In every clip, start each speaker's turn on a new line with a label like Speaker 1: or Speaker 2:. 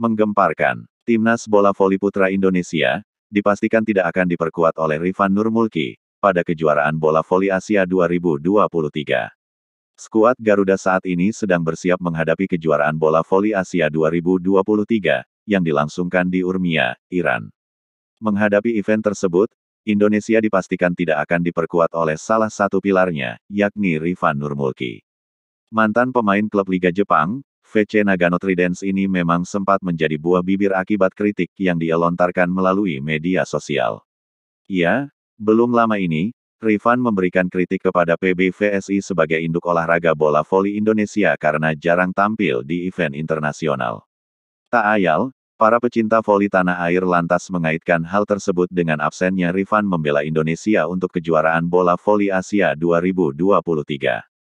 Speaker 1: menggemparkan. Timnas bola voli putra Indonesia, dipastikan tidak akan diperkuat oleh Rifan Nurmulki, pada kejuaraan bola voli Asia 2023. Skuad Garuda saat ini sedang bersiap menghadapi kejuaraan bola voli Asia 2023, yang dilangsungkan di Urmia, Iran. Menghadapi event tersebut, Indonesia dipastikan tidak akan diperkuat oleh salah satu pilarnya, yakni Rifan Nurmulki. Mantan pemain klub Liga Jepang, VC Nagano Tridents ini memang sempat menjadi buah bibir akibat kritik yang dia lontarkan melalui media sosial. Ya, belum lama ini, Rifan memberikan kritik kepada PBVSI sebagai induk olahraga bola voli Indonesia karena jarang tampil di event internasional. Tak ayal, Para pecinta voli tanah air lantas mengaitkan hal tersebut dengan absennya Rifan membela Indonesia untuk kejuaraan bola voli Asia 2023.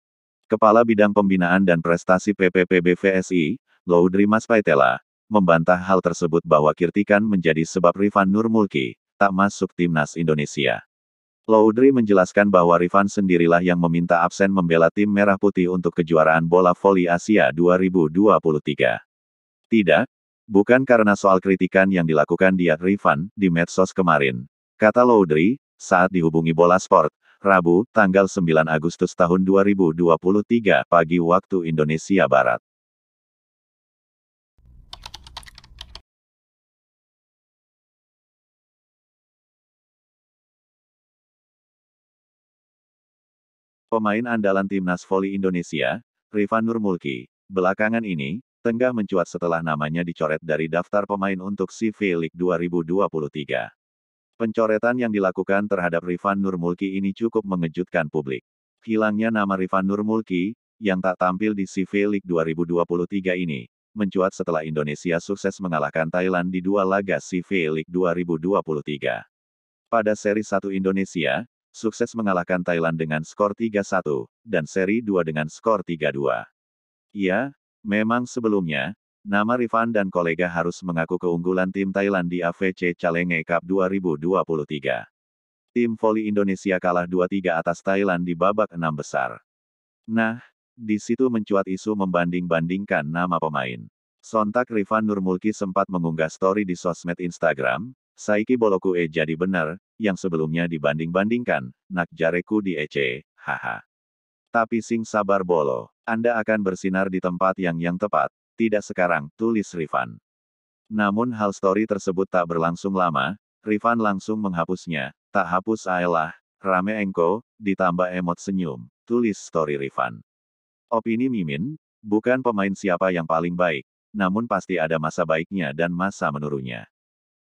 Speaker 1: Kepala Bidang Pembinaan dan Prestasi PPPB VSI, Laudri Paitela, membantah hal tersebut bahwa Kirtikan menjadi sebab Rifan Nurmulki tak masuk timnas Indonesia. Laudri menjelaskan bahwa Rifan sendirilah yang meminta absen membela tim Merah Putih untuk kejuaraan bola voli Asia 2023. Tidak, bukan karena soal kritikan yang dilakukan dia Rifan di medsos kemarin. Kata Laudri, saat dihubungi Bola Sport, Rabu, tanggal 9 Agustus tahun 2023, pagi waktu Indonesia Barat. Pemain andalan timnas voli Indonesia, Rifan Nurmulki, belakangan ini, tengah mencuat setelah namanya dicoret dari daftar pemain untuk CV League 2023. Pencoretan yang dilakukan terhadap Rifan Nurmulki ini cukup mengejutkan publik. Hilangnya nama Rifan Nurmulki, yang tak tampil di CV League 2023 ini, mencuat setelah Indonesia sukses mengalahkan Thailand di dua laga CV League 2023. Pada seri 1 Indonesia, sukses mengalahkan Thailand dengan skor 3-1, dan seri 2 dengan skor 3-2. Ya, memang sebelumnya, Nama Rifan dan kolega harus mengaku keunggulan tim Thailand di AVC Calenge Cup 2023. Tim voli Indonesia kalah 2-3 atas Thailand di babak enam besar. Nah, di situ mencuat isu membanding-bandingkan nama pemain. Sontak Rifan Nurmulki sempat mengunggah story di sosmed Instagram, Saiki Boloku E jadi benar, yang sebelumnya dibanding-bandingkan, nak jareku di EC, haha. Tapi sing sabar Bolo, Anda akan bersinar di tempat yang yang tepat, tidak sekarang, tulis Rifan. Namun hal story tersebut tak berlangsung lama, Rifan langsung menghapusnya, tak hapus ayolah, rame engko, ditambah emot senyum, tulis story Rifan. Opini Mimin, bukan pemain siapa yang paling baik, namun pasti ada masa baiknya dan masa menurunnya.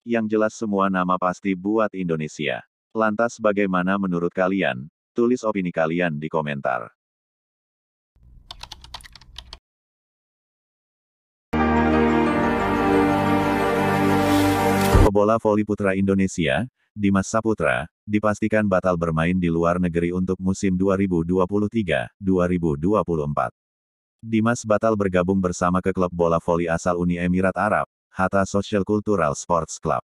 Speaker 1: Yang jelas semua nama pasti buat Indonesia. Lantas bagaimana menurut kalian? Tulis opini kalian di komentar. bola voli putra Indonesia, Dimas Saputra, dipastikan batal bermain di luar negeri untuk musim 2023-2024. Dimas batal bergabung bersama ke klub bola voli asal Uni Emirat Arab, Hatta Social Cultural Sports Club.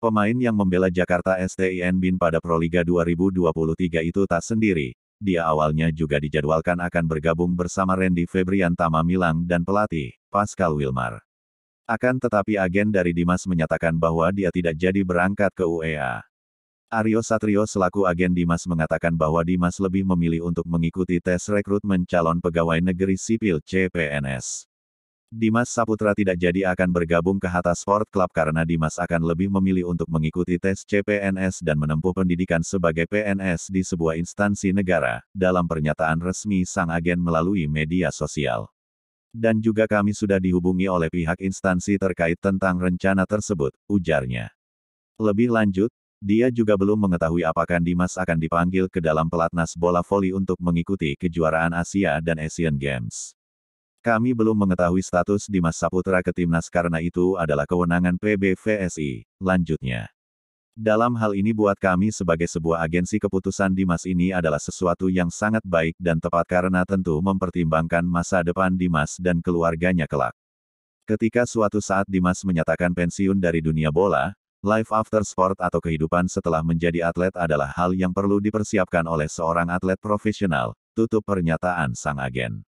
Speaker 1: Pemain yang membela Jakarta STIN BIN pada Proliga 2023 itu tak sendiri, dia awalnya juga dijadwalkan akan bergabung bersama Randy Febrian Tama Milang dan pelatih, Pascal Wilmar. Akan tetapi agen dari Dimas menyatakan bahwa dia tidak jadi berangkat ke UEA. Aryo Satrio selaku agen Dimas mengatakan bahwa Dimas lebih memilih untuk mengikuti tes rekrutmen calon pegawai negeri sipil CPNS. Dimas Saputra tidak jadi akan bergabung ke Hatta Sport Club karena Dimas akan lebih memilih untuk mengikuti tes CPNS dan menempuh pendidikan sebagai PNS di sebuah instansi negara, dalam pernyataan resmi sang agen melalui media sosial. Dan juga kami sudah dihubungi oleh pihak instansi terkait tentang rencana tersebut, ujarnya. Lebih lanjut, dia juga belum mengetahui apakah Dimas akan dipanggil ke dalam pelatnas bola voli untuk mengikuti kejuaraan Asia dan Asian Games. Kami belum mengetahui status Dimas Saputra ke timnas karena itu adalah kewenangan PBVSI, lanjutnya. Dalam hal ini buat kami sebagai sebuah agensi keputusan Dimas ini adalah sesuatu yang sangat baik dan tepat karena tentu mempertimbangkan masa depan Dimas dan keluarganya kelak. Ketika suatu saat Dimas menyatakan pensiun dari dunia bola, life after sport atau kehidupan setelah menjadi atlet adalah hal yang perlu dipersiapkan oleh seorang atlet profesional, tutup pernyataan sang agen.